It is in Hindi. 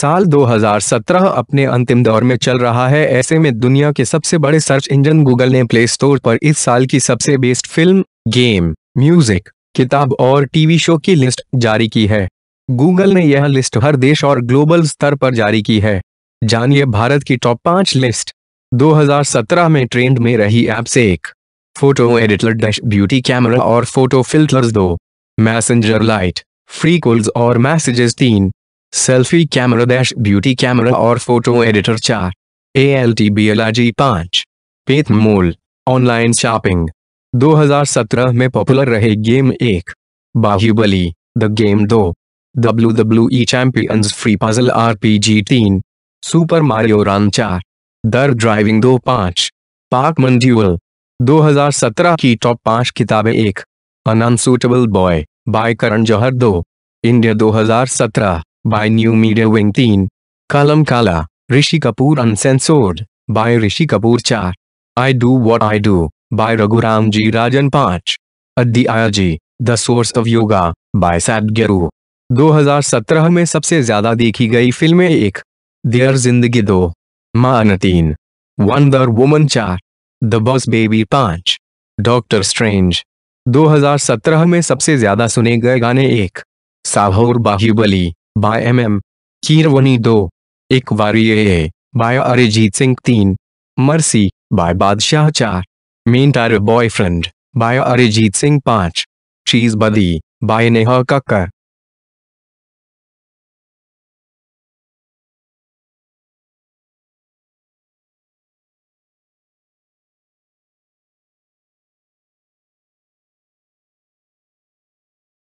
साल 2017 अपने अंतिम दौर में चल रहा है ऐसे में दुनिया के सबसे बड़े सर्च इंजन गूगल ने प्ले स्टोर पर इस साल की सबसे बेस्ट फिल्म गेम म्यूजिक किताब और टीवी शो की लिस्ट जारी की है गूगल ने यह लिस्ट हर देश और ग्लोबल स्तर पर जारी की है जानिए भारत की टॉप पांच लिस्ट 2017 में ट्रेंड में रही ऐप से एक photo editor dash beauty camera और फोटो फिल्टर्स दो मैसेंजर लाइट फ्री कॉल्स और मैसेजेस तीन selfie camera dash beauty camera और फोटो एडिटर चार A L T B L R G पाँच पेथ मोल ऑनलाइन शॉपिंग 2017 में पॉपुलर रहे गेम एक बाहुबली द गेम दो W W E champions free puzzle आर पी जी तीन सुपर मारियो रन चार दर ड्राइविंग दो पाँच पार्क मंड्यूअल 2017 की टॉप पाँच किताबें एक अनअनसूटेबल बॉय बाय करण जौहर दो India 2017 by New Media Wing 3. Kalam Kala, Rishi Kapoor Uncensored, by Rishi Kapoor 4. I Do What I Do, by Raghuram G. Rajan 5. Adhyaji, The Source of Yoga, by Sadhguru. 2017 में सबसे ज्यादा देखी गई फिल्में एक देयर जिंदगी दो मान तीन वंदर वुमन चार द बॉस बेबी पांच डॉक्टर स्ट्रेंज 2017 में सबसे ज्यादा सुने गए गाने एक Saahore Baahubali by M M Keeravani दो एक ए बाय अरिजीत सिंह तीन मरसी बाय बादशाह चार मेन टायर बॉयफ्रेंड बाय अरिजीत सिंह पांच चीज बदी बाय नेहा कक्कर